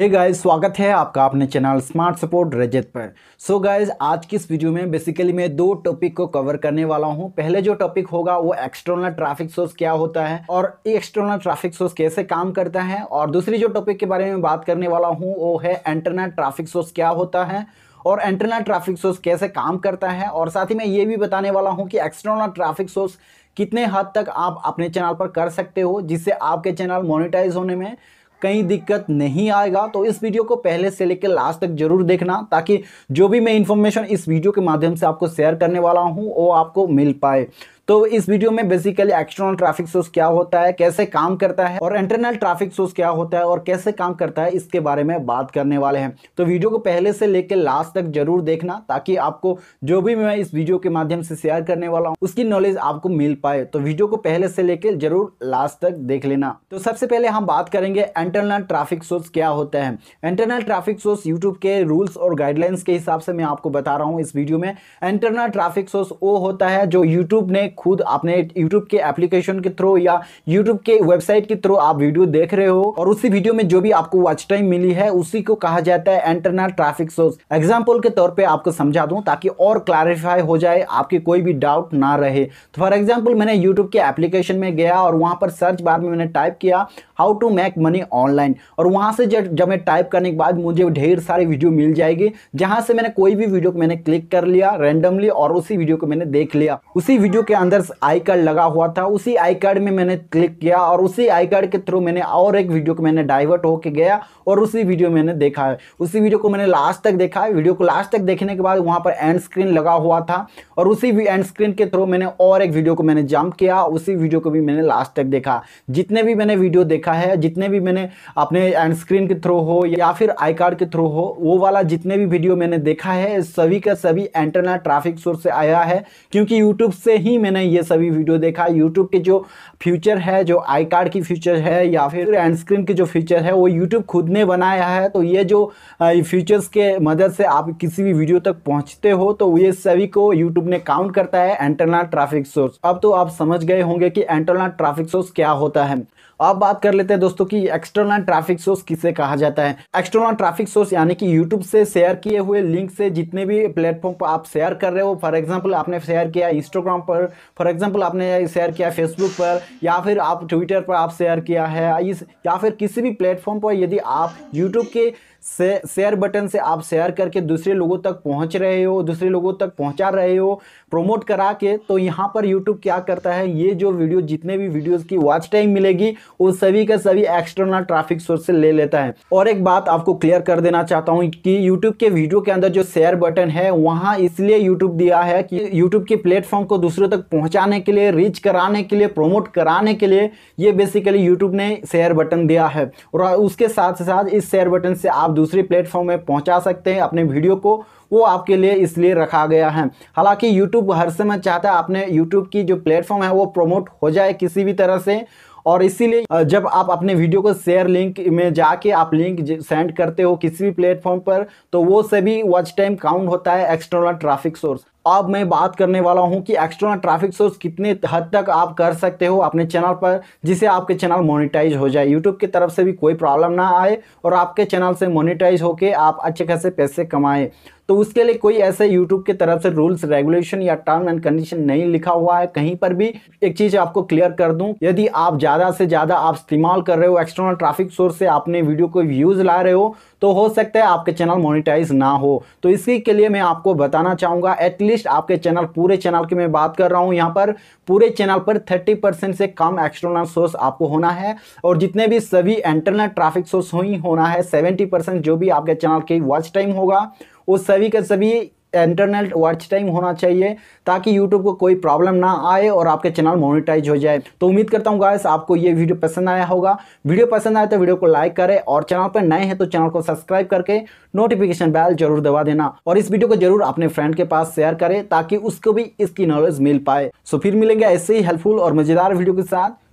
हे hey guys स्वागत है आपका अपने चैनल स्मार्ट सपोर्ट रजत पर सो so गाइज आज की इस वीडियो में बेसिकली मैं दो टॉपिक को कवर करने वाला हूं पहले जो टॉपिक होगा वो एक्सटर्नल ट्रैफिक सोर्स क्या होता है और एक्सटर्नल ट्रैफिक सोर्स कैसे काम करता है और दूसरी जो टॉपिक के बारे में बात करने वाला हूँ वो है इंटरनेट ट्राफिक सोर्स क्या होता है और इंटरनेट ट्राफिक सोर्स कैसे काम करता है और साथ ही मैं ये भी बताने वाला हूँ कि एक्सटर्नल ट्राफिक सोर्स कितने हद तक आप अपने चैनल पर कर सकते हो जिससे आपके चैनल मोनिटाइज होने में कहीं दिक्कत नहीं आएगा तो इस वीडियो को पहले से लेकर लास्ट तक जरूर देखना ताकि जो भी मैं इन्फॉर्मेशन इस वीडियो के माध्यम से आपको शेयर करने वाला हूँ वो आपको मिल पाए तो इस वीडियो में बेसिकली एक्सटर्नल ट्रैफिक सोर्स क्या होता है कैसे काम करता है और इंटरनल ट्रैफिक सोर्स क्या होता है और कैसे काम करता है इसके बारे में बात करने वाले हैं तो वीडियो को पहले से लेकर लास्ट तक जरूर देखना ताकि आपको जो भी मैं इस वीडियो के माध्यम से शेयर करने वाला हूँ उसकी नॉलेज आपको मिल पाए तो वीडियो को पहले से लेकर जरूर लास्ट तक देख लेना तो सबसे पहले हम बात करेंगे इंटरनल ट्रैफिक सोर्स क्या होता है इंटरनल ट्रैफिक सोर्स यूट्यूब के रूल्स और गाइडलाइंस के हिसाब से मैं आपको बता रहा हूँ इस वीडियो में इंटरनल ट्रैफिक सोर्स वो होता है जो यूट्यूब ने खुद अपने यूट्यूब के एप्लीकेशन के थ्रू या यूट्यूब के वेबसाइट के थ्रू आप वीडियो देख रहे हो और उसी वीडियो में जो भी आपको वॉच टाइम मिली है उसी को कहा जाता है इंटरनल ट्रैफिक सोर्स एग्जाम्पल के तौर पर आपको समझा दूँ ताकि और क्लैरिफाई हो जाए आपके कोई भी डाउट ना रहे तो फॉर एग्जाम्पल मैंने यूट्यूब के एप्लीकेशन में गया और वहाँ पर सर्च बार में मैंने टाइप किया how to make money online और वहाँ से जब जब मैं टाइप करने के बाद मुझे ढेर सारी वीडियो मिल जाएगी जहाँ से मैंने कोई भी वीडियो को मैंने क्लिक कर लिया रैंडमली और उसी वीडियो को मैंने देख लिया उसी वीडियो के अंदर आई कार्ड लगा हुआ था उसी आई कार्ड में मैंने क्लिक किया और उसी आई कार्ड के थ्रू मैंने और एक वीडियो को मैंने डाइवर्ट होके गया और उसी वीडियो मैंने देखा है उसी वीडियो को मैंने लास्ट तक देखा है वीडियो को लास्ट तक देखने के बाद वहाँ पर एंड स्क्रीन लगा हुआ था और उसी एंड स्क्रीन के थ्रू मैंने और एक वीडियो को मैंने जंप किया उसी वीडियो को भी मैंने लास्ट तक देखा जितने भी मैंने वीडियो देखा देखा है जितने भी मैंने अपने एंड स्क्रीन के थ्रू हो या फिर आई कार्ड के थ्रू हो वो वाला जितने भी वीडियो मैंने देखा है सभी का सभी इंटरनेट ट्राफिक सोर्स से आया है क्योंकि यूट्यूब से ही मैंने ये सभी वीडियो देखा यूट्यूब के जो फ्यूचर है जो आई कार्ड की फ्यूचर है या फिर एंड स्क्रीन के जो फ्यूचर है वो यूट्यूब खुद ने बनाया है तो ये जो फ्यूचर्स के मदद से आप किसी भी वीडियो तक पहुंचते हो तो ये सभी को यूट्यूब ने काउंट करता है इंटरनल ट्राफिक सोर्स अब तो आप समझ गए होंगे कि इंटरनल ट्राफिक सोर्स क्या होता है अब बात कर लेते हैं दोस्तों कि एक्सटर्नल ट्रैफिक सोर्स किसे कहा जाता है एक्सटर्नल ट्रैफिक सोर्स यानी कि यूट्यूब से शेयर किए हुए लिंक से जितने भी प्लेटफॉर्म पर आप शेयर कर रहे हो फॉर एग्जाम्पल आपने शेयर किया इंस्टाग्राम पर फॉर एग्जाम्पल आपने शेयर किया फेसबुक पर या फिर आप ट्विटर पर आप शेयर किया है इस या फिर किसी भी प्लेटफॉर्म पर यदि आप यूट्यूब के से शेयर बटन से आप शेयर करके दूसरे लोगों तक पहुंच रहे हो दूसरे लोगों तक पहुंचा रहे हो प्रोमोट करा के तो यहाँ पर यूट्यूब क्या करता है ये जो वीडियो जितने भी वीडियोस की वॉच टाइम मिलेगी वो सभी का सभी एक्सटर्नल ट्रैफिक सोर्स से ले लेता है और एक बात आपको क्लियर कर देना चाहता हूँ कि यूट्यूब के वीडियो के अंदर जो शेयर बटन है वहाँ इसलिए यूट्यूब दिया है कि यूट्यूब के प्लेटफॉर्म को दूसरों तक पहुँचाने के लिए रीच कराने के लिए प्रोमोट कराने के लिए ये बेसिकली यूट्यूब ने शेयर बटन दिया है और उसके साथ साथ इस शेयर बटन से आप दूसरे प्लेटफॉर्म में पहुंचा सकते हैं अपने वीडियो को वो आपके लिए इसलिए रखा गया है हालांकि YouTube हर समय चाहता है अपने YouTube की जो प्लेटफॉर्म है वो प्रमोट हो जाए किसी भी तरह से और इसीलिए जब आप अपने वीडियो को शेयर लिंक में जाके आप लिंक सेंड करते हो किसी भी प्लेटफॉर्म पर तो वो सभी वॉच टाइम काउंट होता है एक्सटर्नल ट्रैफिक सोर्स अब मैं बात करने वाला हूं कि एक्सटर्नल ट्रैफिक सोर्स कितने हद तक आप कर सकते हो अपने चैनल पर जिसे आपके चैनल मोनेटाइज हो जाए यूट्यूब की तरफ से भी कोई प्रॉब्लम ना आए और आपके चैनल से मोनेटाइज होकर आप अच्छे खासे पैसे कमाएं तो उसके लिए कोई ऐसे यूट्यूब की तरफ से रूल्स रेगुलेशन या टर्म एंड कंडीशन नहीं लिखा हुआ है कहीं पर भी एक चीज़ आपको क्लियर कर दूं यदि आप ज़्यादा से ज़्यादा आप इस्तेमाल कर रहे हो एक्सटर्नल ट्रैफिक सोर्स से अपने वीडियो को व्यूज़ ला रहे हो तो हो सकता है आपके चैनल मोनिटाइज ना हो तो इसी के लिए मैं आपको बताना चाहूँगा एटलीस्ट आपके चैनल पूरे चैनल की मैं बात कर रहा हूँ यहाँ पर पूरे चैनल पर 30 परसेंट से कम एक्सटर्नल सोर्स आपको होना है और जितने भी सभी इंटरनल ट्राफिक सोर्स ही होना है 70 परसेंट जो भी आपके चैनल की वॉच टाइम होगा वो सभी के सभी इंटरनेट वॉच टाइम होना चाहिए ताकि यूट्यूब को कोई प्रॉब्लम ना आए और आपके चैनल मोनिटाइज हो जाए तो उम्मीद करता हूँ गायस आपको ये वीडियो पसंद आया होगा वीडियो पसंद आए तो वीडियो को लाइक करें और चैनल पर नए हैं तो चैनल को सब्सक्राइब करके नोटिफिकेशन बैल जरूर दबा देना और इस वीडियो को जरूर अपने फ्रेंड के पास शेयर करें ताकि उसको भी इसकी नॉलेज मिल पाए सो फिर मिलेंगे ऐसे ही हेल्पफुल और मज़ेदार वीडियो के साथ